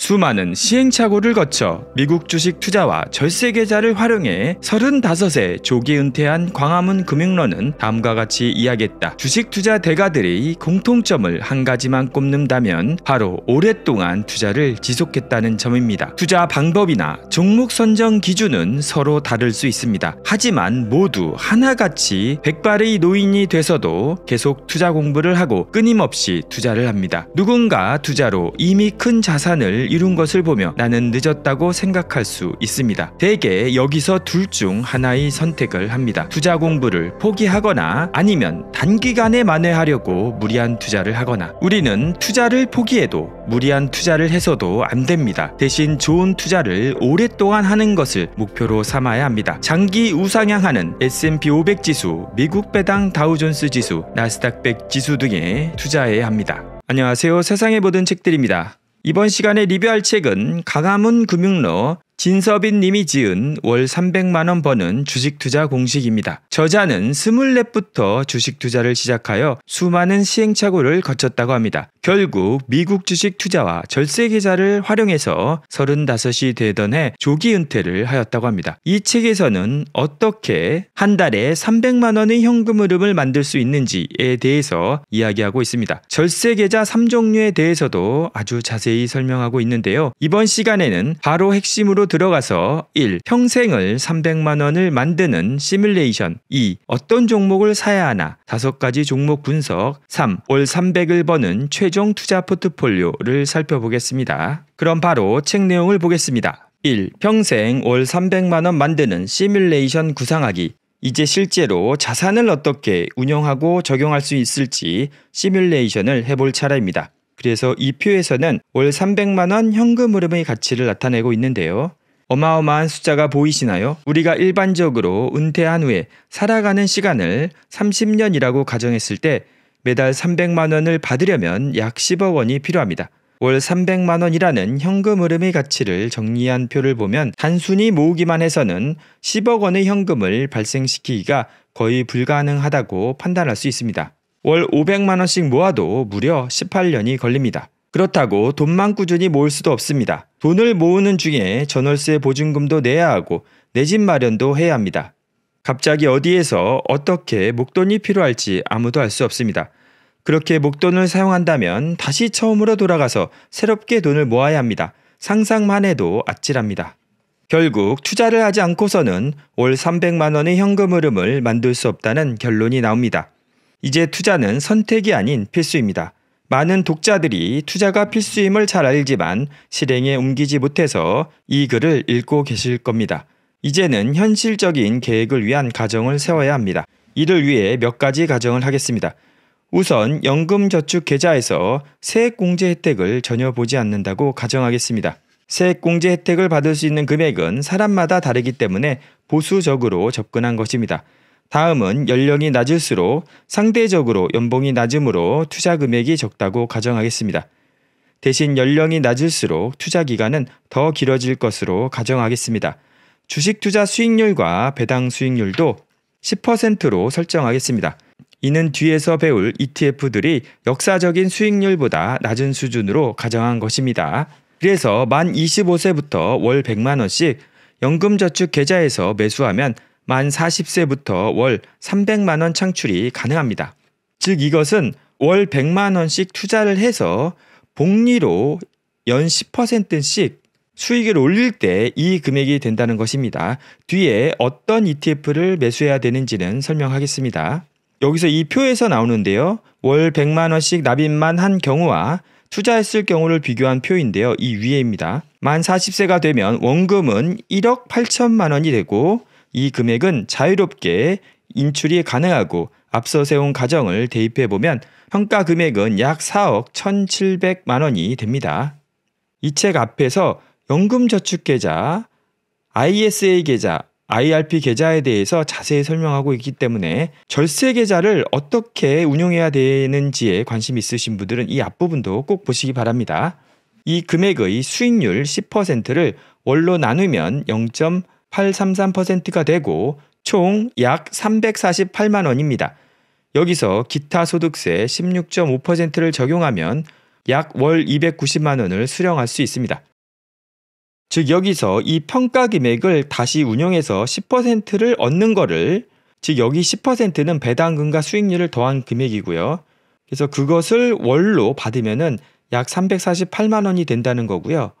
수많은 시행착오를 거쳐 미국 주식 투자와 절세 계좌를 활용해 35세 조기 은퇴한 광화문 금융론은 다음과 같이 이야기했다. 주식 투자 대가들의 공통점을 한 가지만 꼽는다면 바로 오랫동안 투자를 지속했다는 점입니다. 투자 방법이나 종목 선정 기준은 서로 다를 수 있습니다. 하지만 모두 하나같이 백발의 노인이 돼서도 계속 투자 공부를 하고 끊임없이 투자를 합니다. 누군가 투자로 이미 큰 자산을 이룬 것을 보며 나는 늦었다고 생각할 수 있습니다. 대개 여기서 둘 중 하나의 선택을 합니다. 투자 공부를 포기하거나 아니면 단기간에 만회하려고 무리한 투자를 하거나 우리는 투자를 포기해도 무리한 투자를 해서도 안 됩니다. 대신 좋은 투자를 오랫동안 하는 것을 목표로 삼아야 합니다. 장기 우상향하는 S&P 500 지수, 미국 배당 다우존스 지수, 나스닥 100 지수 등에 투자해야 합니다. 안녕하세요. 세상의 모든 책들입니다. 이번 시간에 리뷰할 책은 강화문 금융로 진서빈 님이 지은 월 300만 원 버는 주식 투자 공식입니다. 저자는 24부터 주식 투자를 시작하여 수많은 시행착오를 거쳤다고 합니다. 결국 미국 주식 투자와 절세 계좌를 활용해서 35이 되던 해 조기 은퇴를 하였다고 합니다. 이 책에서는 어떻게 한 달에 300만 원의 현금 흐름을 만들 수 있는지에 대해서 이야기하고 있습니다. 절세 계좌 3종류에 대해서도 아주 자세히 설명하고 있는데요. 이번 시간에는 바로 핵심으로 들어가서 1. 평생을 300만 원을 만드는 시뮬레이션 2. 어떤 종목을 사야 하나 5가지 종목 분석 3. 월 300을 버는 최종 투자 포트폴리오를 살펴보겠습니다. 그럼 바로 책 내용을 보겠습니다. 1. 평생 월 300만원 만드는 시뮬레이션 구상하기 이제 실제로 자산을 어떻게 운영하고 적용할 수 있을지 시뮬레이션을 해볼 차례입니다. 그래서 이 표에서는 월 300만원 현금 흐름의 가치를 나타내고 있는데요. 어마어마한 숫자가 보이시나요? 우리가 일반적으로 은퇴한 후에 살아가는 시간을 30년이라고 가정했을 때 매달 300만 원을 받으려면 약 10억 원이 필요합니다. 월 300만 원이라는 현금 흐름의 가치를 정리한 표를 보면 단순히 모으기만 해서는 10억 원의 현금을 발생시키기가 거의 불가능하다고 판단할 수 있습니다. 월 500만 원씩 모아도 무려 18년이 걸립니다. 그렇다고 돈만 꾸준히 모을 수도 없습니다. 돈을 모으는 중에 전월세 보증금도 내야 하고 내 집 마련도 해야 합니다. 갑자기 어디에서 어떻게 목돈이 필요할지 아무도 알 수 없습니다. 그렇게 목돈을 사용한다면 다시 처음으로 돌아가서 새롭게 돈을 모아야 합니다. 상상만 해도 아찔합니다. 결국 투자를 하지 않고서는 월 300만 원의 현금 흐름을 만들 수 없다는 결론이 나옵니다. 이제 투자는 선택이 아닌 필수입니다. 많은 독자들이 투자가 필수임을 잘 알지만 실행에 옮기지 못해서 이 글을 읽고 계실 겁니다. 이제는 현실적인 계획을 위한 가정을 세워야 합니다. 이를 위해 몇 가지 가정을 하겠습니다. 우선 연금저축계좌에서 세액공제 혜택을 전혀 보지 않는다고 가정하겠습니다. 세액공제 혜택을 받을 수 있는 금액은 사람마다 다르기 때문에 보수적으로 접근한 것입니다. 다음은 연령이 낮을수록 상대적으로 연봉이 낮으므로 투자 금액이 적다고 가정하겠습니다. 대신 연령이 낮을수록 투자 기간은 더 길어질 것으로 가정하겠습니다. 주식 투자 수익률과 배당 수익률도 10%로 설정하겠습니다. 이는 뒤에서 배울 ETF들이 역사적인 수익률보다 낮은 수준으로 가정한 것입니다. 그래서 만 25세부터 월 100만원씩 연금저축 계좌에서 매수하면 만 40세부터 월 300만 원 창출이 가능합니다. 즉 이것은 월 100만 원씩 투자를 해서 복리로 연 10%씩 수익을 올릴 때 이 금액이 된다는 것입니다. 뒤에 어떤 ETF를 매수해야 되는지는 설명하겠습니다. 여기서 이 표에서 나오는데요. 월 100만 원씩 납입만 한 경우와 투자했을 경우를 비교한 표인데요. 이 위에입니다. 만 40세가 되면 원금은 1억 8천만 원이 되고 이 금액은 자유롭게 인출이 가능하고 앞서 세운 가정을 대입해 보면 평가 금액은 약 4억 1,700만 원이 됩니다. 이 책 앞에서 연금저축계좌, ISA 계좌, IRP 계좌에 대해서 자세히 설명하고 있기 때문에 절세 계좌를 어떻게 운용해야 되는지에 관심 있으신 분들은 이 앞부분도 꼭 보시기 바랍니다. 이 금액의 수익률 10%를 월로 나누면 8.33%가 되고 총 약 348만 원입니다. 여기서 기타 소득세 16.5%를 적용하면 약 월 290만 원을 수령할 수 있습니다. 즉 여기서 이 평가 금액을 다시 운용해서 10%를 얻는 거를 즉 여기 10%는 배당금과 수익률을 더한 금액이고요. 그래서 그것을 월로 받으면약 348만 원이 된다는 거고요.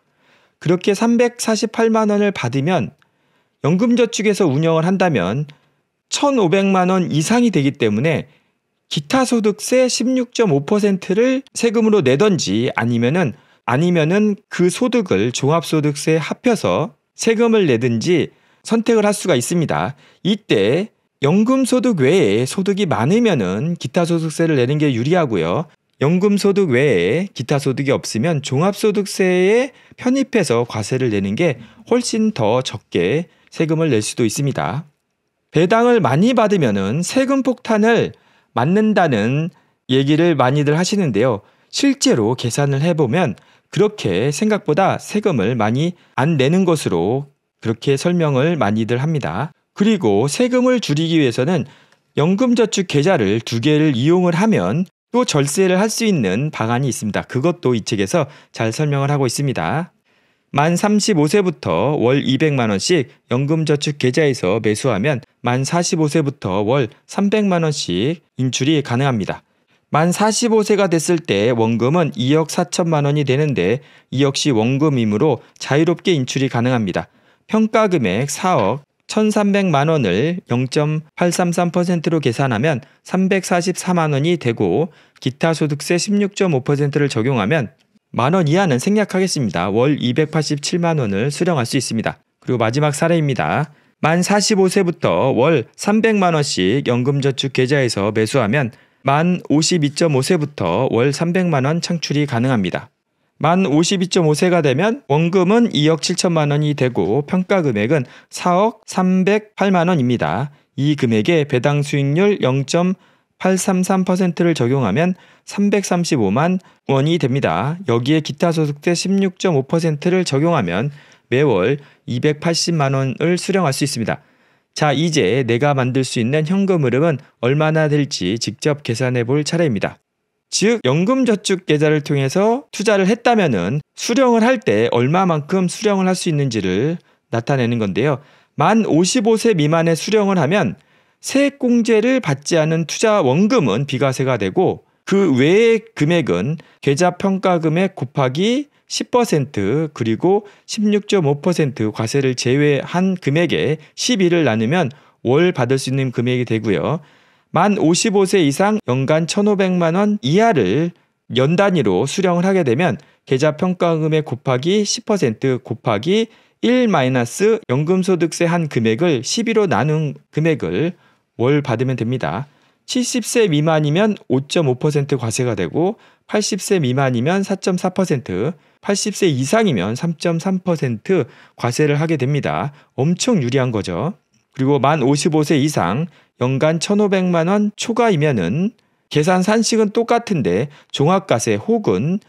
그렇게 348만 원을 받으면 연금저축에서 운영을 한다면 1,500만 원 이상이 되기 때문에 기타 소득세 16.5%를 세금으로 내던지 아니면은 아니면은 그 소득을 종합소득세에 합혀서 세금을 내든지 선택을 할 수가 있습니다. 이때 연금소득 외에 소득이 많으면은 기타소득세를 내는 게 유리하고요. 연금소득 외에 기타소득이 없으면 종합소득세에 편입해서 과세를 내는 게 훨씬 더 적게 세금을 낼 수도 있습니다. 배당을 많이 받으면 세금 폭탄을 맞는다는 얘기를 많이들 하시는데요. 실제로 계산을 해보면 그렇게 생각보다 세금을 많이 안 내는 것으로 그렇게 설명을 많이들 합니다. 그리고 세금을 줄이기 위해서는 연금저축 계좌를 두 개를 이용을 하면 또 절세를 할 수 있는 방안이 있습니다. 그것도 이 책에서 잘 설명을 하고 있습니다. 만 35세부터 월 200만 원씩 연금저축 계좌에서 매수하면 만 45세부터 월 300만 원씩 인출이 가능합니다. 만 45세가 됐을 때 원금은 2억 4천만 원이 되는데 이 역시 원금이므로 자유롭게 인출이 가능합니다. 평가 금액 4억 1,300만 원을 0.833%로 계산하면 344만 원이 되고 기타 소득세 16.5%를 적용하면 만원 이하는 생략하겠습니다. 월 287만원을 수령할 수 있습니다. 그리고 마지막 사례입니다. 만 45세부터 월 300만원씩 연금저축 계좌에서 매수하면 만 52.5세부터 월 300만원 창출이 가능합니다. 만 52.5세가 되면 원금은 2억 7천만 원이 되고 평가 금액은 4억 308만 원입니다. 이 금액에 배당 수익률 0. 833%를 적용하면 335만 원이 됩니다. 여기에 기타 소득세 16.5%를 적용하면 매월 280만 원을 수령할 수 있습니다. 자, 이제 내가 만들 수 있는 현금 흐름은 얼마나 될지 직접 계산해 볼 차례입니다. 즉, 연금저축계좌를 통해서 투자를 했다면은 수령을 할 때 얼마만큼 수령을 할 수 있는지를 나타내는 건데요. 만 55세 미만의 수령을 하면 세액공제를 받지 않은 투자 원금은 비과세가 되고 그 외의 금액은 계좌 평가금액 곱하기 10% 그리고 16.5% 과세를 제외한 금액에 12를 나누면 월 받을 수 있는 금액이 되고요. 만 55세 이상 연간 1,500만 원 이하를 연 단위로 수령을 하게 되면 계좌 평가금액 곱하기 10% 곱하기 1 마이너스 연금소득세 한 금액을 12로 나눈 금액을 월 받으면 됩니다. 70세 미만이면 5.5% 과세가 되고 80세 미만이면 4.4%, 80세 이상이면 3.3% 과세를 하게 됩니다. 엄청 유리한 거죠. 그리고 만 55세 이상 연간 1,500만 원 초과이면은 계산 산식은 똑같은데 종합과세 혹은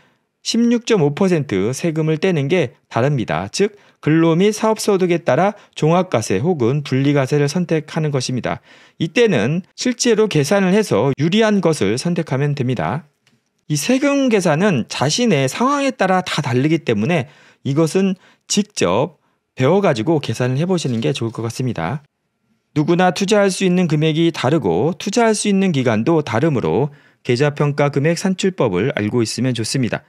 16.5% 세금을 떼는 게 다릅니다. 즉 근로 및 사업소득에 따라 종합과세 혹은 분리과세를 선택하는 것입니다. 이때는 실제로 계산을 해서 유리한 것을 선택하면 됩니다. 이 세금 계산은 자신의 상황에 따라 다 다르기 때문에 이것은 직접 배워가지고 계산을 해보시는 게 좋을 것 같습니다. 누구나 투자할 수 있는 금액이 다르고 투자할 수 있는 기간도 다르므로 계좌평가 금액 산출법을 알고 있으면 좋습니다.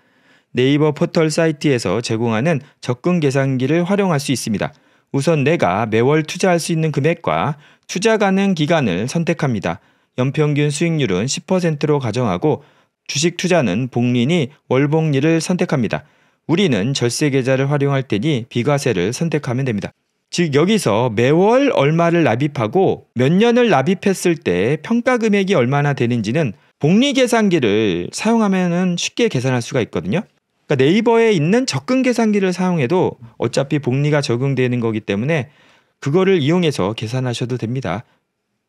네이버 포털 사이트에서 제공하는 적금 계산기를 활용할 수 있습니다. 우선 내가 매월 투자할 수 있는 금액과 투자 가능 기간을 선택합니다. 연평균 수익률은 10%로 가정하고 주식 투자는 복리니 월복리를 선택합니다. 우리는 절세 계좌를 활용할 테니 비과세를 선택하면 됩니다. 즉 여기서 매월 얼마를 납입하고 몇 년을 납입했을 때 평가 금액이 얼마나 되는지는 복리 계산기를 사용하면 쉽게 계산할 수가 있거든요. 그러니까 네이버에 있는 접근 계산기를 사용해도 어차피 복리가 적용되는 거기 때문에 그거를 이용해서 계산하셔도 됩니다.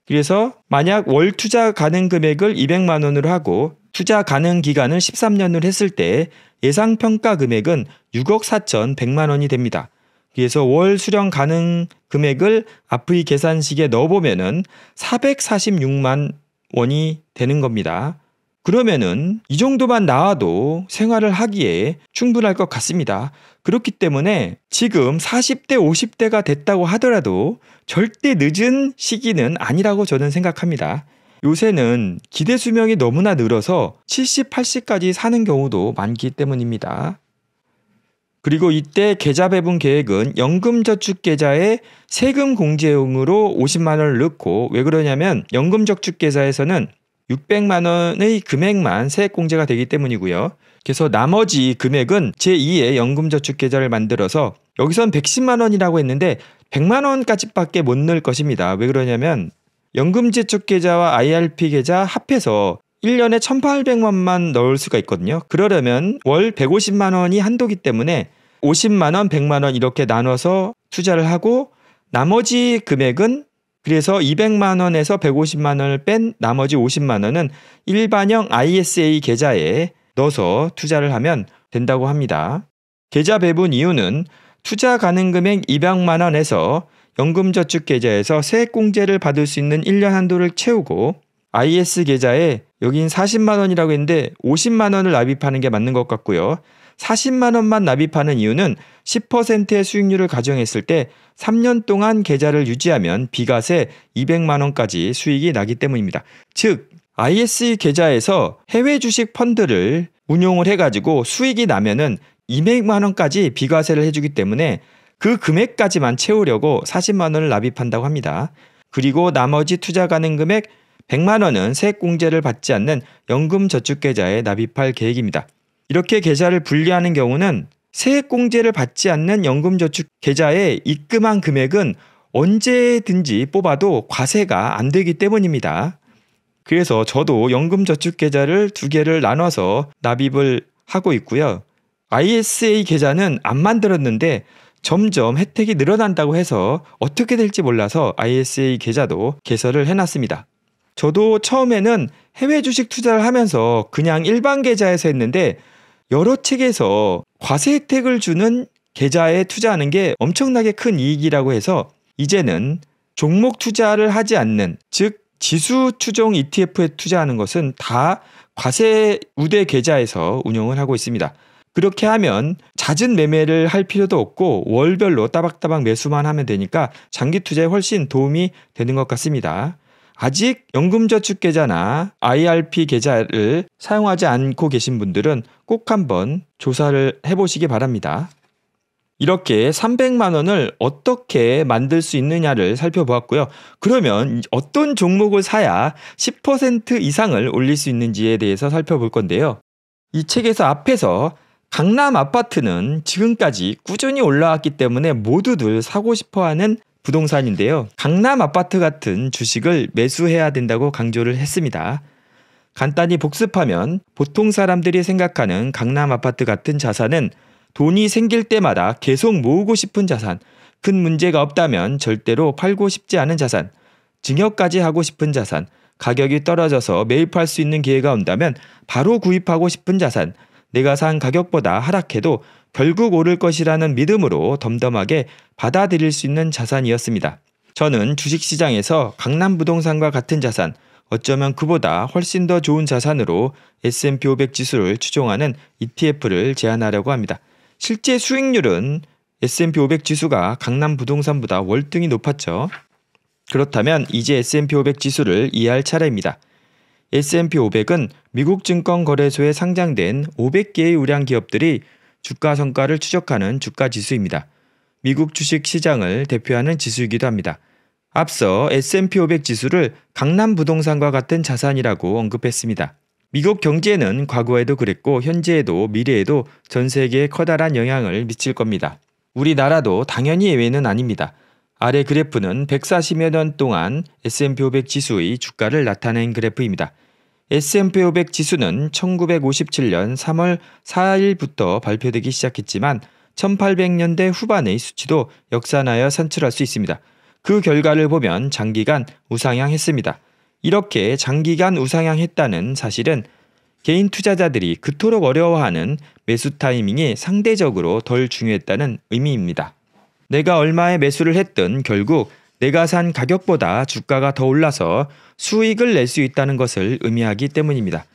그래서 만약 월 투자 가능 금액을 200만 원으로 하고 투자 가능 기간을 13년을 했을 때 예상 평가 금액은 6억 4천 100만 원이 됩니다. 그래서 월 수령 가능 금액을 앞의 계산식에 넣어보면은 446만 원이 되는 겁니다. 그러면은 이 정도만 나와도 생활을 하기에 충분할 것 같습니다. 그렇기 때문에 지금 40대, 50대가 됐다고 하더라도 절대 늦은 시기는 아니라고 저는 생각합니다. 요새는 기대 수명이 너무나 늘어서 70, 80까지 사는 경우도 많기 때문입니다. 그리고 이때 계좌 배분 계획은 연금저축계좌에 세금 공제용으로 50만 원을 넣고 왜 그러냐면 연금저축계좌에서는 600만 원의 금액만 세액공제가 되기 때문이고요. 그래서 나머지 금액은 제2의 연금저축계좌를 만들어서 여기선 110만 원이라고 했는데 100만 원까지밖에 못 넣을 것입니다. 왜 그러냐면 연금저축계좌와 IRP 계좌 합해서 1년에 1,800만만 넣을 수가 있거든요. 그러려면 월 150만 원이 한도기 때문에 50만 원, 100만 원 이렇게 나눠서 투자를 하고 나머지 금액은 그래서 200만 원에서 150만 원을 뺀 나머지 50만 원은 일반형 ISA 계좌에 넣어서 투자를 하면 된다고 합니다. 계좌 배분 이유는 투자 가능 금액 200만 원에서 연금저축 계좌에서 세액공제를 받을 수 있는 1년 한도를 채우고 IS 계좌에 여긴 40만 원이라고 했는데 50만 원을 납입하는 게 맞는 것 같고요. 40만 원만 납입하는 이유는 10%의 수익률을 가정했을 때 3년 동안 계좌를 유지하면 비과세 200만 원까지 수익이 나기 때문입니다. 즉 ISE 계좌에서 해외 주식 펀드를 운용을 해가지고 수익이 나면은 200만 원까지 비과세를 해주기 때문에 그 금액까지만 채우려고 40만 원을 납입한다고 합니다. 그리고 나머지 투자 가능 금액 100만 원은 세액공제를 받지 않는 연금저축계좌에 납입할 계획입니다. 이렇게 계좌를 분리하는 경우는 세액공제를 받지 않는 연금저축 계좌에 입금한 금액은 언제든지 뽑아도 과세가 안 되기 때문입니다. 그래서 저도 연금저축 계좌를 두 개를 나눠서 납입을 하고 있고요. ISA 계좌는 안 만들었는데 점점 혜택이 늘어난다고 해서 어떻게 될지 몰라서 ISA 계좌도 개설을 해놨습니다. 저도 처음에는 해외 주식 투자를 하면서 그냥 일반 계좌에서 했는데 여러 책에서 과세 혜택을 주는 계좌에 투자하는 게 엄청나게 큰 이익이라고 해서 이제는 종목 투자를 하지 않는 즉 지수 추종 ETF에 투자하는 것은 다 과세 우대 계좌에서 운영을 하고 있습니다. 그렇게 하면 잦은 매매를 할 필요도 없고 월별로 따박따박 매수만 하면 되니까 장기 투자에 훨씬 도움이 되는 것 같습니다. 아직 연금저축계좌나 IRP 계좌를 사용하지 않고 계신 분들은 꼭 한번 조사를 해보시기 바랍니다. 이렇게 300만 원을 어떻게 만들 수 있느냐를 살펴보았고요. 그러면 어떤 종목을 사야 10% 이상을 올릴 수 있는지에 대해서 살펴볼 건데요. 이 책에서 앞에서 강남 아파트는 지금까지 꾸준히 올라왔기 때문에 모두들 사고 싶어 하는 부동산인데요. 강남 아파트 같은 주식을 매수해야 된다고 강조를 했습니다. 간단히 복습하면 보통 사람들이 생각하는 강남 아파트 같은 자산은 돈이 생길 때마다 계속 모으고 싶은 자산, 큰 문제가 없다면 절대로 팔고 싶지 않은 자산, 증여까지 하고 싶은 자산, 가격이 떨어져서 매입팔수 있는 기회가 온다면 바로 구입하고 싶은 자산, 내가 산 가격보다 하락해도 결국 오를 것이라는 믿음으로 덤덤하게 받아들일 수 있는 자산이었습니다. 저는 주식시장에서 강남 부동산과 같은 자산, 어쩌면 그보다 훨씬 더 좋은 자산으로 S&P 500 지수를 추종하는 ETF를 제안하려고 합니다. 실제 수익률은 S&P 500 지수가 강남 부동산보다 월등히 높았죠. 그렇다면 이제 S&P 500 지수를 이해할 차례입니다. S&P 500은 미국 증권 거래소에 상장된 500개의 우량 기업들이 주가 성과를 추적하는 주가 지수입니다. 미국 주식 시장을 대표하는 지수이기도 합니다. 앞서 S&P 500 지수를 강남 부동산과 같은 자산이라고 언급했습니다. 미국 경제는 과거에도 그랬고 현재에도 미래에도 전 세계에 커다란 영향을 미칠 겁니다. 우리나라도 당연히 예외는 아닙니다. 아래 그래프는 140여 년 동안 S&P 500 지수의 주가를 나타낸 그래프입니다. S&P 500 지수는 1957년 3월 4일부터 발표되기 시작했지만 1800년대 후반의 수치도 역산하여 산출할 수 있습니다. 그 결과를 보면 장기간 우상향했습니다. 이렇게 장기간 우상향했다는 사실은 개인 투자자들이 그토록 어려워하는 매수 타이밍이 상대적으로 덜 중요했다는 의미입니다. 내가 얼마에 매수를 했든 결국 내가 산 가격보다 주가가 더 올라서 수익을 낼 수 있다는 것을 의미하기 때문입니다.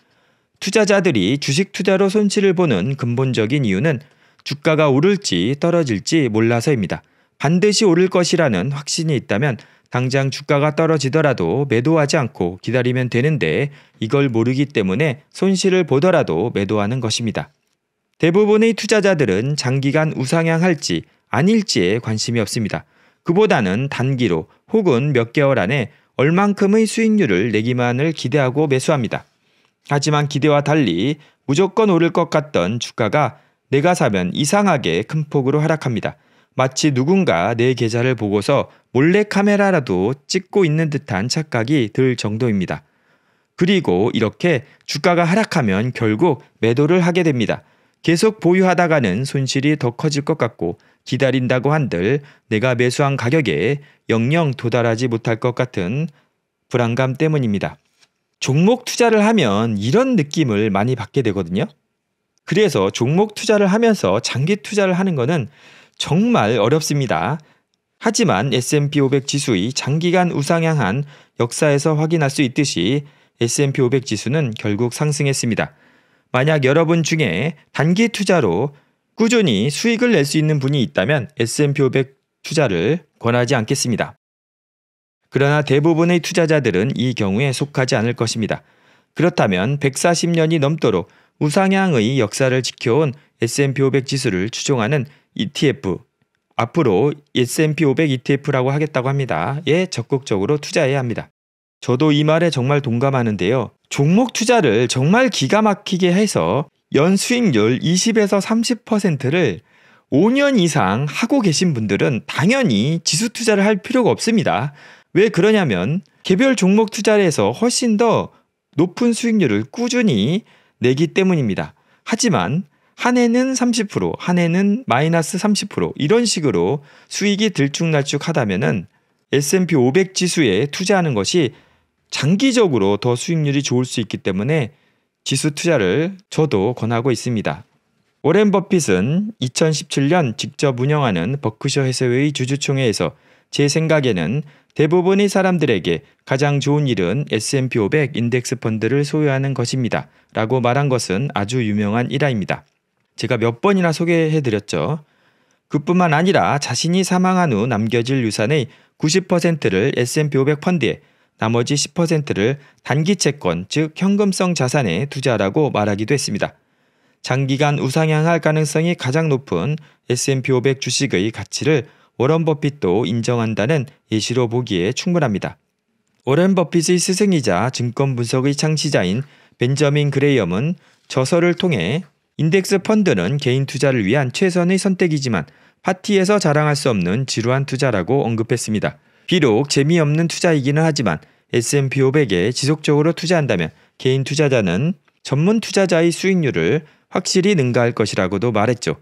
투자자들이 주식 투자로 손실을 보는 근본적인 이유는 주가가 오를지 떨어질지 몰라서입니다. 반드시 오를 것이라는 확신이 있다면 당장 주가가 떨어지더라도 매도하지 않고 기다리면 되는데 이걸 모르기 때문에 손실을 보더라도 매도하는 것입니다. 대부분의 투자자들은 장기간 우상향할지 아닐지에 관심이 없습니다. 그보다는 단기로 혹은 몇 개월 안에 얼만큼의 수익률을 내기만을 기대하고 매수합니다. 하지만 기대와 달리 무조건 오를 것 같던 주가가 내가 사면 이상하게 큰 폭으로 하락합니다. 마치 누군가 내 계좌를 보고서 몰래 카메라라도 찍고 있는 듯한 착각이 들 정도입니다. 그리고 이렇게 주가가 하락하면 결국 매도를 하게 됩니다. 계속 보유하다가는 손실이 더 커질 것 같고 기다린다고 한들 내가 매수한 가격에 영영 도달하지 못할 것 같은 불안감 때문입니다. 종목 투자를 하면 이런 느낌을 많이 받게 되거든요. 그래서 종목 투자를 하면서 장기 투자를 하는 것은 정말 어렵습니다. 하지만 S&P 500 지수의 장기간 우상향한 역사에서 확인할 수 있듯이 S&P 500 지수는 결국 상승했습니다. 만약 여러분 중에 단기 투자로 꾸준히 수익을 낼 수 있는 분이 있다면 S&P 500 투자를 권하지 않겠습니다. 그러나 대부분의 투자자들은 이 경우에 속하지 않을 것입니다. 그렇다면 140년이 넘도록 우상향의 역사를 지켜온 S&P 500 지수를 추종하는 ETF, 앞으로 S&P 500 ETF라고 하겠다고 합니다. 예, 적극적으로 투자해야 합니다. 저도 이 말에 정말 동감하는데요. 종목 투자를 정말 기가 막히게 해서 연 수익률 20에서 30%를 5년 이상 하고 계신 분들은 당연히 지수 투자를 할 필요가 없습니다. 왜 그러냐면 개별 종목 투자를 해서 훨씬 더 높은 수익률을 꾸준히 내기 때문입니다. 하지만 한 해는 30%, 한 해는 마이너스 30% 이런 식으로 수익이 들쭉날쭉 하다면 S&P 500 지수에 투자하는 것이 장기적으로 더 수익률이 좋을 수 있기 때문에 지수 투자를 저도 권하고 있습니다. 오렌 버핏은 2017년 직접 운영하는 버크셔 해서의 주주총회에서 제 생각에는 대부분의 사람들에게 가장 좋은 일은 S&P 500 인덱스 펀드를 소유하는 것입니다. 라고 말한 것은 아주 유명한 일화입니다. 제가 몇 번이나 소개해드렸죠. 그뿐만 아니라 자신이 사망한 후 남겨질 유산의 90%를 S&P 500 펀드에 나머지 10%를 단기 채권, 즉 현금성 자산에 투자라고 말하기도 했습니다. 장기간 우상향할 가능성이 가장 높은 S&P 500 주식의 가치를 워런 버핏도 인정한다는 예시로 보기에 충분합니다. 워런 버핏의 스승이자 증권 분석의 창시자인 벤저민 그레이엄은 저서를 통해 인덱스 펀드는 개인 투자를 위한 최선의 선택이지만 파티에서 자랑할 수 없는 지루한 투자라고 언급했습니다. 비록 재미없는 투자이기는 하지만 S&P 500에 지속적으로 투자한다면 개인 투자자는 전문 투자자의 수익률을 확실히 능가할 것이라고도 말했죠.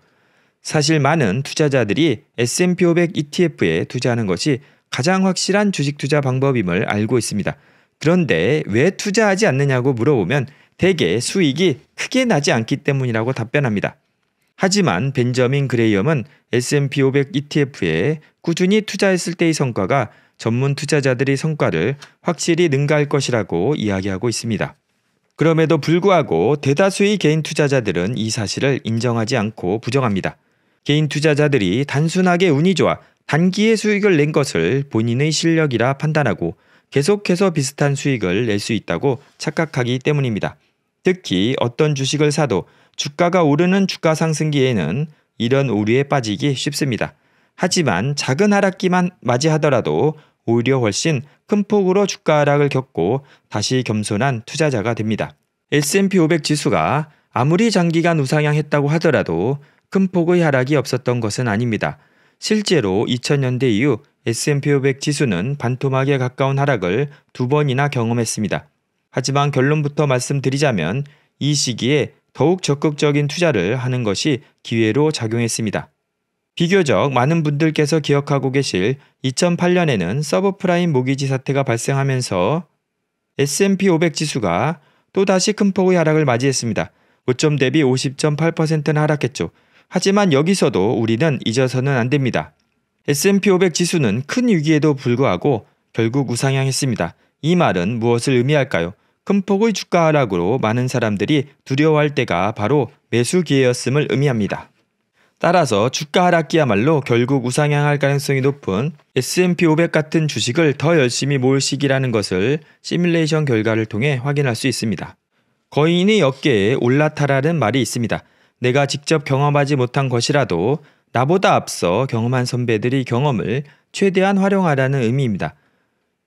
사실 많은 투자자들이 S&P 500 ETF에 투자하는 것이 가장 확실한 주식 투자 방법임을 알고 있습니다. 그런데 왜 투자하지 않느냐고 물어보면 대개 수익이 크게 나지 않기 때문이라고 답변합니다. 하지만 벤저민 그레이엄은 S&P 500 ETF에 꾸준히 투자했을 때의 성과가 전문 투자자들의 성과를 확실히 능가할 것이라고 이야기하고 있습니다. 그럼에도 불구하고 대다수의 개인 투자자들은 이 사실을 인정하지 않고 부정합니다. 개인 투자자들이 단순하게 운이 좋아 단기의 수익을 낸 것을 본인의 실력이라 판단하고 계속해서 비슷한 수익을 낼 수 있다고 착각하기 때문입니다. 특히 어떤 주식을 사도 주가가 오르는 주가 상승기에는 이런 오류에 빠지기 쉽습니다. 하지만 작은 하락기만 맞이하더라도 오히려 훨씬 큰 폭으로 주가 하락을 겪고 다시 겸손한 투자자가 됩니다. S&P 500 지수가 아무리 장기간 우상향했다고 하더라도 큰 폭의 하락이 없었던 것은 아닙니다. 실제로 2000년대 이후 S&P 500 지수는 반토막에 가까운 하락을 두 번이나 경험했습니다. 하지만 결론부터 말씀드리자면 이 시기에 더욱 적극적인 투자를 하는 것이 기회로 작용했습니다. 비교적 많은 분들께서 기억하고 계실 2008년에는 서브프라임 모기지 사태가 발생하면서 S&P 500 지수가 또다시 큰 폭의 하락을 맞이했습니다. 5점 대비 5 0 8는 하락했죠. 하지만 여기서도 우리는 잊어서는 안 됩니다. S&P 500 지수는 큰 위기에도 불구하고 결국 우상향했습니다. 이 말은 무엇을 의미할까요? 큰 폭의 주가 하락으로 많은 사람들이 두려워할 때가 바로 매수 기회였음을 의미합니다. 따라서 주가 하락기야말로 결국 우상향할 가능성이 높은 S&P 500 같은 주식을 더 열심히 모을 시기라는 것을 시뮬레이션 결과를 통해 확인할 수 있습니다. 거인의 어깨에 올라타라는 말이 있습니다. 내가 직접 경험하지 못한 것이라도 나보다 앞서 경험한 선배들이 경험을 최대한 활용하라는 의미입니다.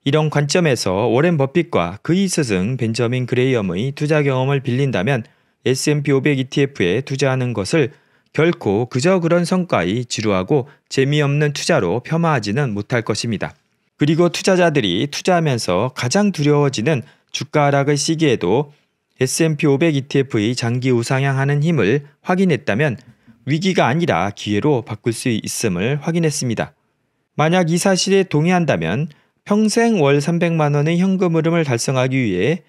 이런 관점에서 워렌 버핏과 그의 스승 벤저민 그레이엄의 투자 경험을 빌린다면 S&P 500 ETF에 투자하는 것을 결코 그저 그런 성과의 지루하고 재미없는 투자로 폄하하지는 못할 것입니다. 그리고 투자자들이 투자하면서 가장 두려워지는 주가 하락의 시기에도 S&P 500 ETF의 장기 우상향하는 힘을 확인했다면 위기가 아니라 기회로 바꿀 수 있음을 확인했습니다. 만약 이 사실에 동의한다면 평생 월 300만 원의 현금 흐름을 달성하기 위해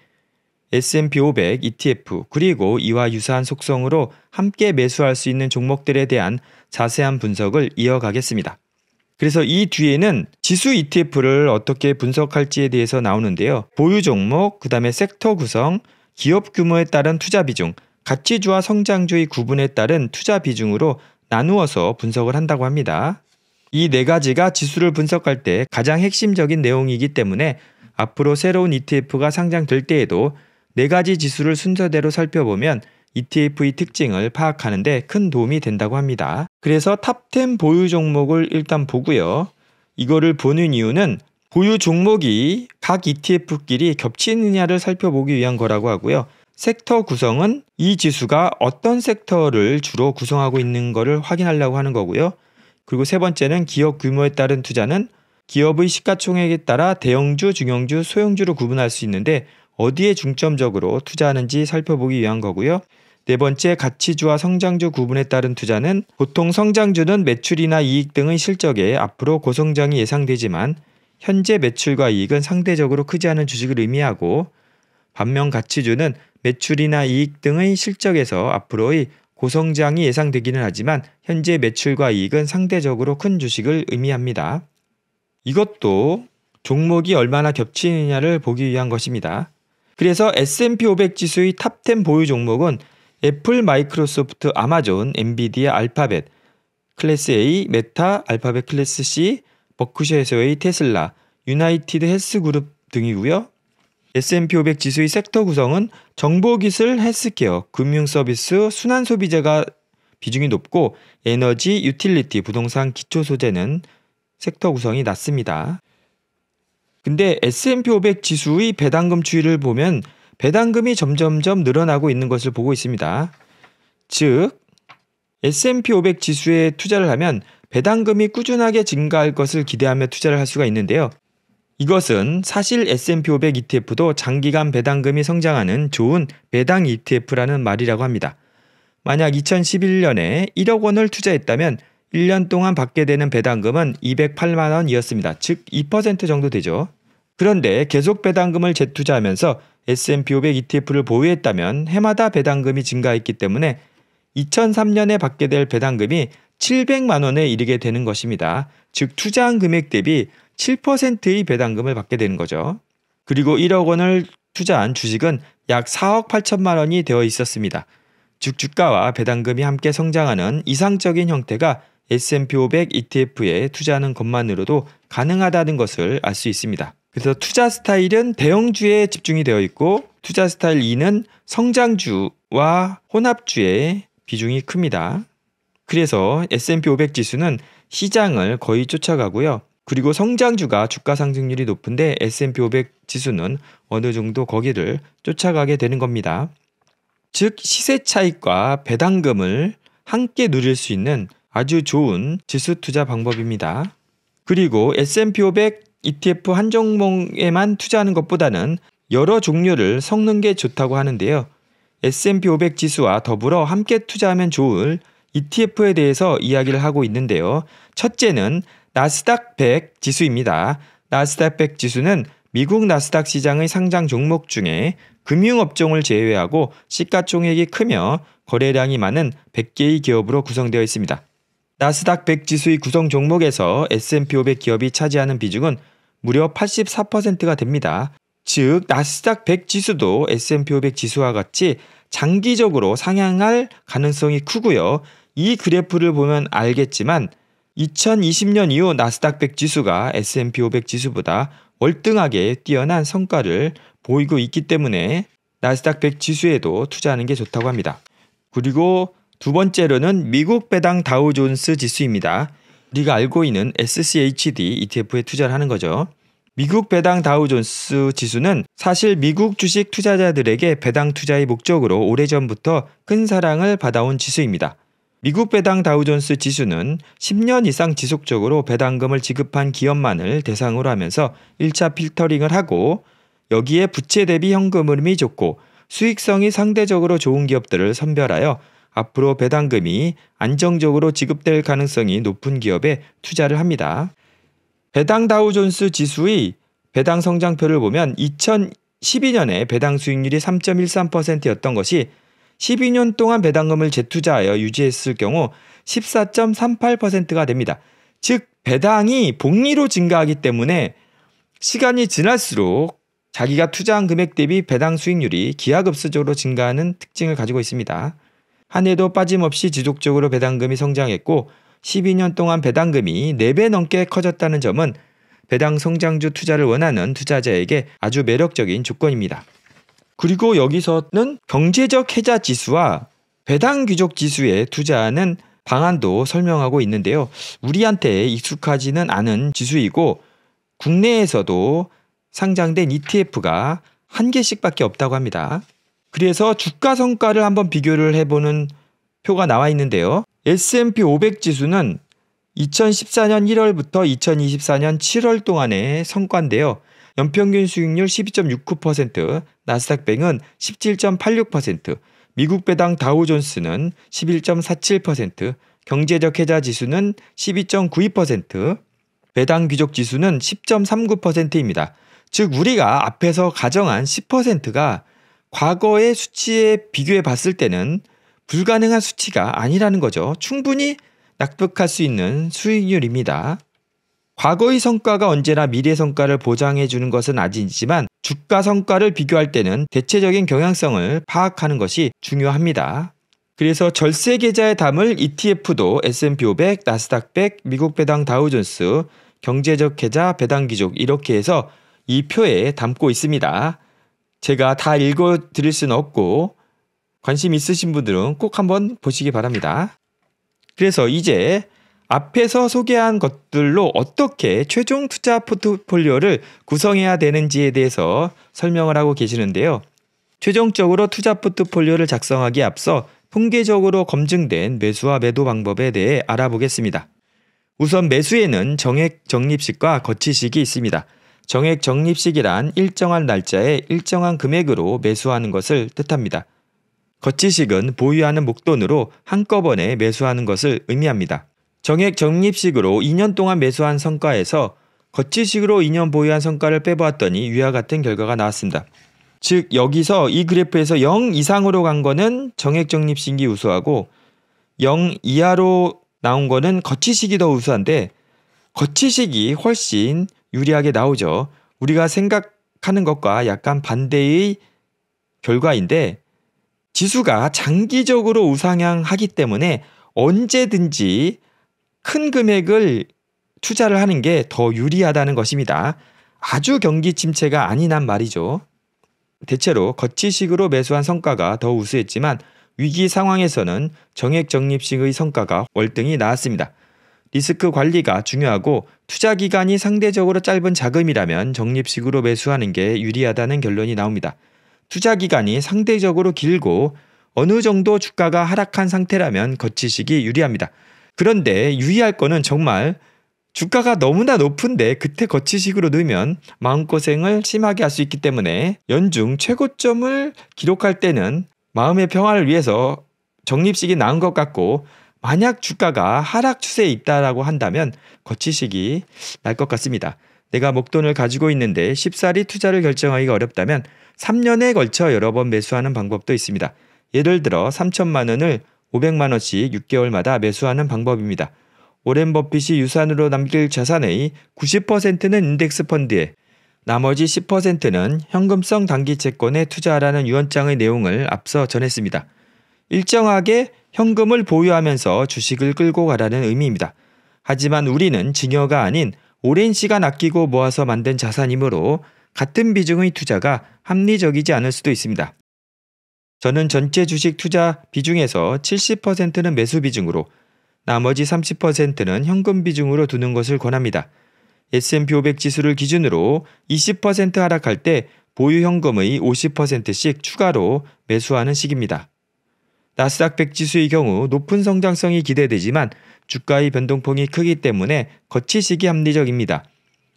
S&P 500 ETF 그리고 이와 유사한 속성으로 함께 매수할 수 있는 종목들에 대한 자세한 분석을 이어가겠습니다. 그래서 이 뒤에는 지수 ETF를 어떻게 분석할지에 대해서 나오는데요. 보유 종목, 그 다음에 섹터 구성, 기업 규모에 따른 투자 비중, 가치주와 성장주의 구분에 따른 투자 비중으로 나누어서 분석을 한다고 합니다. 이 네 가지가 지수를 분석할 때 가장 핵심적인 내용이기 때문에 앞으로 새로운 ETF가 상장될 때에도 네 가지 지수를 순서대로 살펴보면 ETF의 e 특징을 파악하는 데 큰 도움이 된다고 합니다. 그래서 탑 10 보유 종목을 일단 보고요. 이거를 보는 이유는 보유 종목이 각 ETF끼리 겹치느냐를 살펴보기 위한 거라고 하고요. 섹터 구성은 이 지수가 어떤 섹터를 주로 구성하고 있는 것을 확인하려고 하는 거고요. 그리고 세 번째는 기업 규모에 따른 투자는 기업의 시가총액에 따라 대형주, 중형주, 소형주로 구분할 수 있는데 어디에 중점적으로 투자하는지 살펴보기 위한 거고요. 네 번째, 가치주와 성장주 구분에 따른 투자는 보통 성장주는 매출이나 이익 등의 실적에 앞으로 고성장이 예상되지만 현재 매출과 이익은 상대적으로 크지 않은 주식을 의미하고 반면 가치주는 매출이나 이익 등의 실적에서 앞으로의 고성장이 예상되기는 하지만 현재 매출과 이익은 상대적으로 큰 주식을 의미합니다. 이것도 종목이 얼마나 겹치느냐를 보기 위한 것입니다. 그래서 S&P 500 지수의 탑 10 보유 종목은 애플, 마이크로소프트, 아마존, 엔비디아, 알파벳, 클래스 A, 메타, 알파벳 클래스 C, 버크셔 에서의 테슬라, 유나이티드 헬스그룹 등이고요. S&P 500 지수의 섹터 구성은 정보기술, 헬스케어, 금융서비스, 순환소비재가 비중이 높고 에너지, 유틸리티, 부동산, 기초소재는 섹터 구성이 낮습니다. 근데 S&P 500 지수의 배당금 추이를 보면 배당금이 점점점 늘어나고 있는 것을 보고 있습니다. 즉 S&P 500 지수에 투자를 하면 배당금이 꾸준하게 증가할 것을 기대하며 투자를 할 수가 있는데요. 이것은 사실 S&P 500 ETF도 장기간 배당금이 성장하는 좋은 배당 ETF라는 말이라고 합니다. 만약 2011년에 1억 원을 투자했다면 1년 동안 받게 되는 배당금은 208만 원이었습니다. 즉 2% 정도 되죠. 그런데 계속 배당금을 재투자하면서 S&P 500 ETF를 보유했다면 해마다 배당금이 증가했기 때문에 2003년에 받게 될 배당금이 700만 원에 이르게 되는 것입니다. 즉 투자한 금액 대비 7%의 배당금을 받게 되는 거죠. 그리고 1억 원을 투자한 주식은 약 4억 8천만 원이 되어 있었습니다. 즉 주가와 배당금이 함께 성장하는 이상적인 형태가 S&P 500 ETF에 투자하는 것만으로도 가능하다는 것을 알 수 있습니다. 그래서 투자 스타일은 대형주에 집중이 되어 있고 투자 스타일 2는 성장주와 혼합주의 비중이 큽니다. 그래서 S&P 500 지수는 시장을 거의 쫓아가고요. 그리고 성장주가 주가 상승률이 높은데 S&P 500 지수는 어느 정도 거기를 쫓아가게 되는 겁니다. 즉 시세 차익과 배당금을 함께 누릴 수 있는 아주 좋은 지수 투자 방법입니다. 그리고 S&P 500 ETF 한 종목에만 투자하는 것보다는 여러 종류를 섞는 게 좋다고 하는데요. S&P 500 지수와 더불어 함께 투자하면 좋을 ETF에 대해서 이야기를 하고 있는데요. 첫째는 나스닥 100 지수입니다. 나스닥 100 지수는 미국 나스닥 시장의 상장 종목 중에 금융업종을 제외하고 시가총액이 크며 거래량이 많은 100개의 기업으로 구성되어 있습니다. 나스닥 100 지수의 구성 종목에서 S&P 500 기업이 차지하는 비중은 무려 84%가 됩니다. 즉 나스닥 100 지수도 S&P 500 지수와 같이 장기적으로 상향할 가능성이 크고요. 이 그래프를 보면 알겠지만 2020년 이후 나스닥 100 지수가 S&P 500 지수보다 월등하게 뛰어난 성과를 보이고 있기 때문에 나스닥 100 지수에도 투자하는 게 좋다고 합니다. 그리고 두 번째로는 미국 배당 다우존스 지수입니다. 우리가 알고 있는 SCHD ETF에 투자를 하는 거죠. 미국 배당 다우존스 지수는 사실 미국 주식 투자자들에게 배당 투자의 목적으로 오래전부터 큰 사랑을 받아온 지수입니다. 미국 배당 다우존스 지수는 10년 이상 지속적으로 배당금을 지급한 기업만을 대상으로 하면서 1차 필터링을 하고 여기에 부채 대비 현금 흐름이 좋고 수익성이 상대적으로 좋은 기업들을 선별하여 앞으로 배당금이 안정적으로 지급될 가능성이 높은 기업에 투자를 합니다. 배당 다우존스 지수의 배당 성장표를 보면 2012년에 배당 수익률이 3.13%였던 것이 12년 동안 배당금을 재투자하여 유지했을 경우 14.38%가 됩니다. 즉 배당이 복리로 증가하기 때문에 시간이 지날수록 자기가 투자한 금액 대비 배당 수익률이 기하급수적으로 증가하는 특징을 가지고 있습니다. 한 해도 빠짐없이 지속적으로 배당금이 성장했고 12년 동안 배당금이 4배 넘게 커졌다는 점은 배당 성장주 투자를 원하는 투자자에게 아주 매력적인 조건입니다. 그리고 여기서는 경제적 해자 지수와 배당 귀족 지수에 투자하는 방안도 설명하고 있는데요. 우리한테 익숙하지는 않은 지수이고 국내에서도 상장된 ETF가 한 개씩밖에 없다고 합니다. 그래서 주가 성과를 한번 비교를 해보는 표가 나와 있는데요. S&P 500 지수는 2014년 1월부터 2024년 7월 동안의 성과인데요. 연평균 수익률 12.69%, 나스닥뱅은 17.86%, 미국 배당 다우존스는 11.47%, 경제적 해자 지수는 12.92%, 배당 귀족 지수는 10.39%입니다. 즉 우리가 앞에서 가정한 10%가 과거의 수치에 비교해 봤을 때는 불가능한 수치가 아니라는 거죠. 충분히 납득할 수 있는 수익률입니다. 과거의 성과가 언제나 미래 성과를 보장해 주는 것은 아니지만 주가 성과를 비교할 때는 대체적인 경향성을 파악하는 것이 중요합니다. 그래서 절세 계좌에 담을 ETF도 S&P 500, 나스닥 100, 미국 배당 다우존스, 경제적 계좌 배당 기족 이렇게 해서 이 표에 담고 있습니다. 제가 다 읽어 드릴 수는 없고 관심 있으신 분들은 꼭 한번 보시기 바랍니다. 그래서 이제 앞에서 소개한 것들로 어떻게 최종 투자 포트폴리오를 구성해야 되는지에 대해서 설명을 하고 계시는데요. 최종적으로 투자 포트폴리오를 작성하기에 앞서 통계적으로 검증된 매수와 매도 방법에 대해 알아보겠습니다. 우선 매수에는 정액 적립식과 거치식이 있습니다. 정액 적립식이란 일정한 날짜에 일정한 금액으로 매수하는 것을 뜻합니다. 거치식은 보유하는 목돈으로 한꺼번에 매수하는 것을 의미합니다. 정액 적립식으로 2년 동안 매수한 성과에서 거치식으로 2년 보유한 성과를 빼보았더니 위와 같은 결과가 나왔습니다. 즉 여기서 이 그래프에서 0 이상으로 간 거는 정액 적립식이 우수하고 0 이하로 나온 거는 거치식이 더 우수한데 거치식이 훨씬 유리하게 나오죠. 우리가 생각하는 것과 약간 반대의 결과인데 지수가 장기적으로 우상향하기 때문에 언제든지 큰 금액을 투자를 하는 게 더 유리하다는 것입니다. 아주 경기 침체가 아니란 말이죠. 대체로 거치식으로 매수한 성과가 더 우수했지만 위기 상황에서는 정액 적립식의 성과가 월등히 나왔습니다. 리스크 관리가 중요하고 투자 기간이 상대적으로 짧은 자금이라면 적립식으로 매수하는 게 유리하다는 결론이 나옵니다. 투자 기간이 상대적으로 길고 어느 정도 주가가 하락한 상태라면 거치식이 유리합니다. 그런데 유의할 거는 정말 주가가 너무나 높은데 그때 거치식으로 넣으면 마음고생을 심하게 할 수 있기 때문에 연중 최고점을 기록할 때는 마음의 평화를 위해서 적립식이 나은 것 같고 만약 주가가 하락 추세에 있다라고 한다면 거치시기 날것 같습니다. 내가 목돈을 가지고 있는데 쉽사리 투자를 결정하기가 어렵다면 3년에 걸쳐 여러 번 매수하는 방법도 있습니다. 예를 들어 3천만 원을 500만 원씩 6개월마다 매수하는 방법입니다. 오랜 버핏이 유산으로 남길 자산의 90%는 인덱스 펀드에 나머지 10%는 현금성 단기 채권에 투자하라는 유언장의 내용을 앞서 전했습니다. 일정하게 현금을 보유하면서 주식을 끌고 가라는 의미입니다. 하지만 우리는 증여가 아닌 오랜 시간 아끼고 모아서 만든 자산이므로 같은 비중의 투자가 합리적이지 않을 수도 있습니다. 저는 전체 주식 투자 비중에서 70%는 매수 비중으로 나머지 30%는 현금 비중으로 두는 것을 권합니다. S&P 500 지수를 기준으로 20% 하락할 때 보유 현금의 50%씩 추가로 매수하는 식입니다. 나스닥 백지수의 경우 높은 성장성이 기대되지만 주가의 변동폭이 크기 때문에 거치시기 합리적입니다.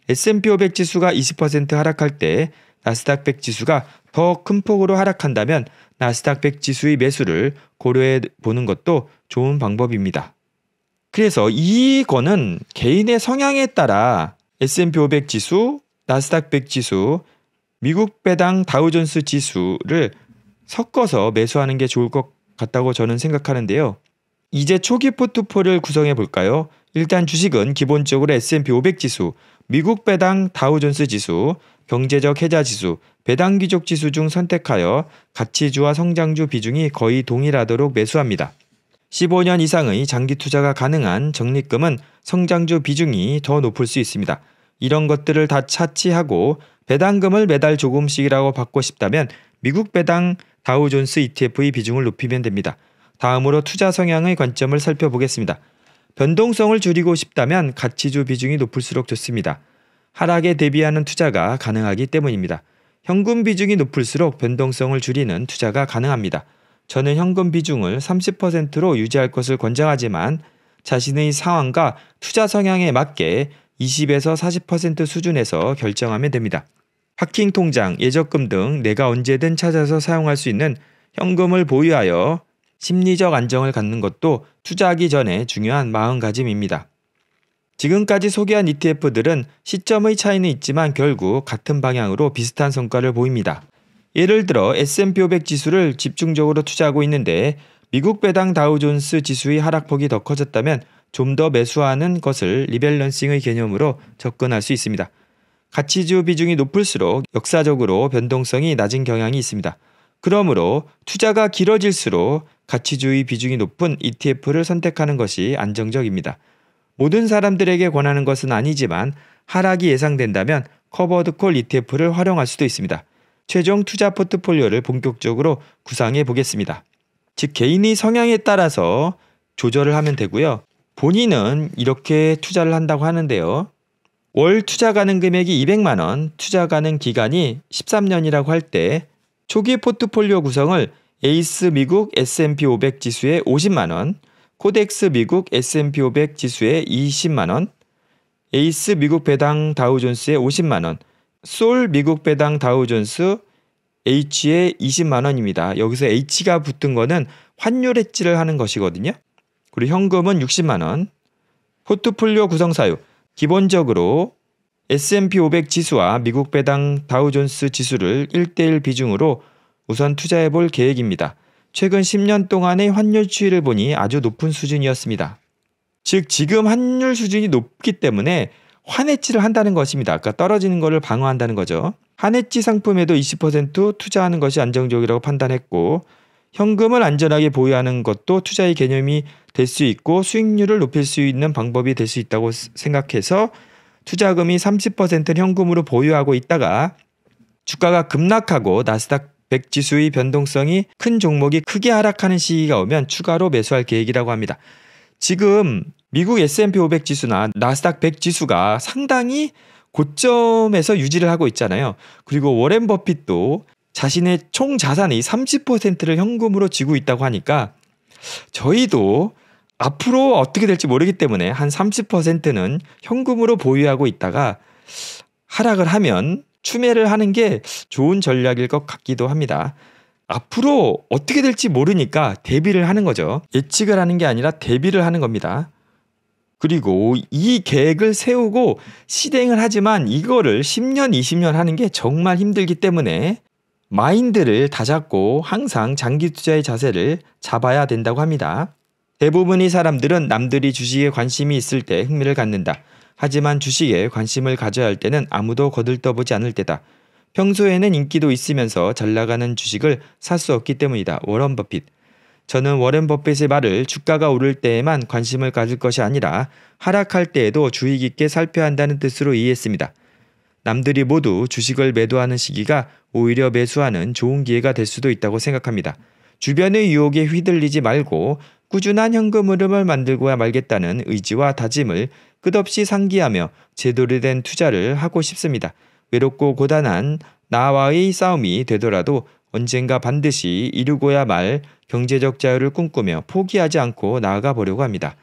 S&P 500 지수가 20% 하락할 때 나스닥 100 지수가 더 큰 폭으로 하락한다면 나스닥 100 지수의 매수를 고려해 보는 것도 좋은 방법입니다. 그래서 이거는 개인의 성향에 따라 S&P 500 지수, 나스닥 100 지수, 미국 배당 다우존스 지수를 섞어서 매수하는 게 좋을 것 같다고 저는 생각하는데요. 이제 초기 포트폴리오를 구성해 볼까요? 일단 주식은 기본적으로 S&P 500 지수, 미국 배당 다우존스 지수, 경제적 해자 지수, 배당 귀족 지수 중 선택하여 가치주와 성장주 비중이 거의 동일하도록 매수합니다. 15년 이상의 장기 투자가 가능한 적립금은 성장주 비중이 더 높을 수 있습니다. 이런 것들을 다 차치하고 배당금을 매달 조금씩이라고 받고 싶다면 미국 배당 다우존스 ETF의 비중을 높이면 됩니다. 다음으로 투자 성향의 관점을 살펴보겠습니다. 변동성을 줄이고 싶다면 가치주 비중이 높을수록 좋습니다. 하락에 대비하는 투자가 가능하기 때문입니다. 현금 비중이 높을수록 변동성을 줄이는 투자가 가능합니다. 저는 현금 비중을 30%로 유지할 것을 권장하지만 자신의 상황과 투자 성향에 맞게 20에서 40% 수준에서 결정하면 됩니다. 파킹 통장, 예적금 등 내가 언제든 찾아서 사용할 수 있는 현금을 보유하여 심리적 안정을 갖는 것도 투자하기 전에 중요한 마음가짐입니다. 지금까지 소개한 ETF들은 시점의 차이는 있지만 결국 같은 방향으로 비슷한 성과를 보입니다. 예를 들어 S&P 500 지수를 집중적으로 투자하고 있는데 미국 배당 다우존스 지수의 하락폭이 더 커졌다면 좀 더 매수하는 것을 리밸런싱의 개념으로 접근할 수 있습니다. 가치주 비중이 높을수록 역사적으로 변동성이 낮은 경향이 있습니다. 그러므로 투자가 길어질수록 가치주의 비중이 높은 ETF를 선택하는 것이 안정적입니다. 모든 사람들에게 권하는 것은 아니지만 하락이 예상된다면 커버드콜 ETF를 활용할 수도 있습니다. 최종 투자 포트폴리오를 본격적으로 구상해 보겠습니다. 즉개인의 성향에 따라서 조절을 하면 되고요. 본인은 이렇게 투자를 한다고 하는데요. 월 투자 가능 금액이 200만 원, 투자 가능 기간이 13년이라고 할 때 초기 포트폴리오 구성을 에이스 미국 S&P 500 지수의 50만 원, 코덱스 미국 S&P 500 지수의 20만 원, 에이스 미국 배당 다우존스의 50만 원, 솔 미국 배당 다우존스 H의 20만 원입니다. 여기서 H가 붙은 거는 환율 해지를 하는 것이거든요. 그리고 현금은 60만 원. 포트폴리오 구성 사유. 기본적으로 S&P 500 지수와 미국 배당 다우존스 지수를 1대1 비중으로 우선 투자해 볼 계획입니다. 최근 10년 동안의 환율 추이를 보니 아주 높은 수준이었습니다. 즉 지금 환율 수준이 높기 때문에 환해치를 한다는 것입니다. 아까 그러니까 떨어지는 것을 방어한다는 거죠. 환해치 상품에도 20% 투자하는 것이 안정적이라고 판단했고 현금을 안전하게 보유하는 것도 투자의 개념이 될수 있고 수익률을 높일 수 있는 방법이 될 수 있다고 생각해서 투자금이 30%는 현금으로 보유하고 있다가 주가가 급락하고 나스닥 백 지수의 변동성이 큰 종목이 크게 하락하는 시기가 오면 추가로 매수할 계획이라고 합니다. 지금 미국 S&P 500 지수나 나스닥 100 지수가 상당히 고점에서 유지를 하고 있잖아요. 그리고 워렌 버핏도 자신의 총 자산의 30%를 현금으로 쥐고 있다고 하니까 저희도 앞으로 어떻게 될지 모르기 때문에 한 30%는 현금으로 보유하고 있다가 하락을 하면 추매를 하는 게 좋은 전략일 것 같기도 합니다. 앞으로 어떻게 될지 모르니까 대비를 하는 거죠. 예측을 하는 게 아니라 대비를 하는 겁니다. 그리고 이 계획을 세우고 실행을 하지만 이거를 10년, 20년 하는 게 정말 힘들기 때문에 마인드를 다잡고 항상 장기 투자의 자세를 잡아야 된다고 합니다. 대부분의 사람들은 남들이 주식에 관심이 있을 때 흥미를 갖는다. 하지만 주식에 관심을 가져야 할 때는 아무도 거들떠보지 않을 때다. 평소에는 인기도 있으면서 잘 나가는 주식을 살 수 없기 때문이다. 워런 버핏. 저는 워런 버핏의 말을 주가가 오를 때에만 관심을 가질 것이 아니라 하락할 때에도 주의 깊게 살펴야 한다는 뜻으로 이해했습니다. 남들이 모두 주식을 매도하는 시기가 오히려 매수하는 좋은 기회가 될 수도 있다고 생각합니다. 주변의 유혹에 휘둘리지 말고 꾸준한 현금 흐름을 만들고야 말겠다는 의지와 다짐을 끝없이 상기하며 제대로 된 투자를 하고 싶습니다. 외롭고 고단한 나와의 싸움이 되더라도 언젠가 반드시 이루고야 말 경제적 자유를 꿈꾸며 포기하지 않고 나아가 보려고 합니다.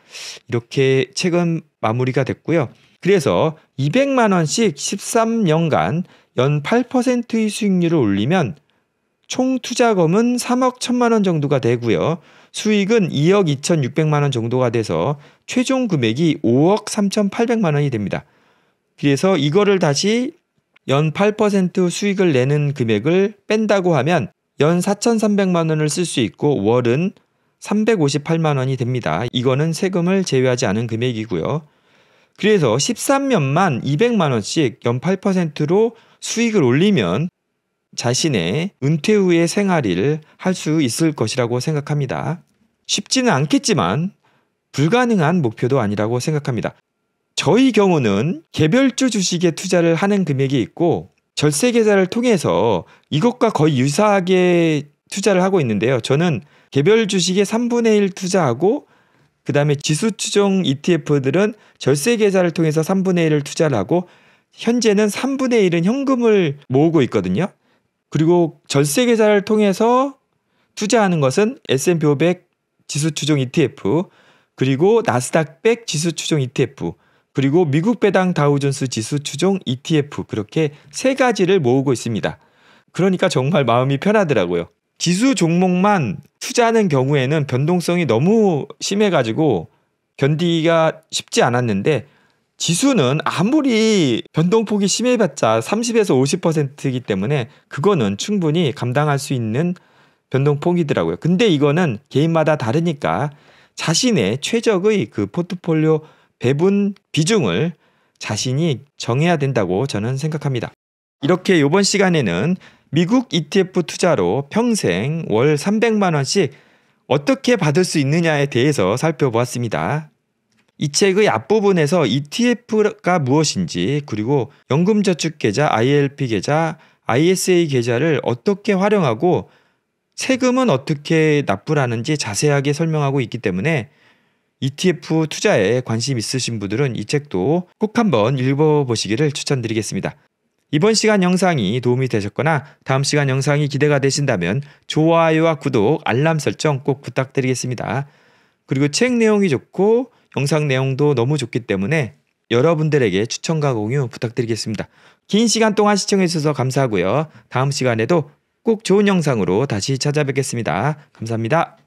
이렇게 책은 마무리가 됐고요. 그래서 200만 원씩 13년간 연 8%의 수익률을 올리면 총 투자금은 3억 1 0 0 0만원 정도가 되고요. 수익은 2억 2,600만 원 정도가 돼서 최종 금액이 5억 3,800만 원이 됩니다. 그래서 이거를 다시 연 8% 수익을 내는 금액을 뺀다고 하면 연 4,300만 원을 쓸 수 있고 월은 358만 원이 됩니다. 이거는 세금을 제외하지 않은 금액이고요. 그래서 13년만 200만 원씩 연 8%로 수익을 올리면 자신의 은퇴 후의 생활을 할 수 있을 것이라고 생각합니다. 쉽지는 않겠지만 불가능한 목표도 아니라고 생각합니다. 저희 경우는 개별주 주식에 투자를 하는 금액이 있고 절세 계좌를 통해서 이것과 거의 유사하게 투자를 하고 있는데요. 저는 개별 주식에 3분의 1 투자하고 그 다음에 지수 추종 ETF들은 절세 계좌를 통해서 3분의 1을 투자를 하고 현재는 3분의 1은 현금을 모으고 있거든요. 그리고 절세 계좌를 통해서 투자하는 것은 S&P 500 지수 추종 ETF, 그리고 나스닥 100 지수 추종 ETF, 그리고 미국 배당 다우존스 지수 추종 ETF 그렇게 세 가지를 모으고 있습니다. 그러니까 정말 마음이 편하더라고요. 지수 종목만 투자하는 경우에는 변동성이 너무 심해가지고 견디기가 쉽지 않았는데 지수는 아무리 변동폭이 심해봤자 30에서 50%이기 때문에 그거는 충분히 감당할 수 있는 변동폭이더라고요. 근데 이거는 개인마다 다르니까 자신의 최적의 그 포트폴리오 배분 비중을 자신이 정해야 된다고 저는 생각합니다. 이렇게 이번 시간에는 미국 ETF 투자로 평생 월 300만 원씩 어떻게 받을 수 있느냐에 대해서 살펴보았습니다. 이 책의 앞부분에서 ETF가 무엇인지 그리고 연금저축 계좌, ILP 계좌, ISA 계좌를 어떻게 활용하고 세금은 어떻게 납부하는지 자세하게 설명하고 있기 때문에 ETF 투자에 관심 있으신 분들은 이 책도 꼭 한번 읽어보시기를 추천드리겠습니다. 이번 시간 영상이 도움이 되셨거나 다음 시간 영상이 기대가 되신다면 좋아요와 구독, 알람 설정 꼭 부탁드리겠습니다. 그리고 책 내용이 좋고 영상 내용도 너무 좋기 때문에 여러분들에게 추천과 공유 부탁드리겠습니다. 긴 시간 동안 시청해주셔서 감사하고요. 다음 시간에도 꼭 좋은 영상으로 다시 찾아뵙겠습니다. 감사합니다.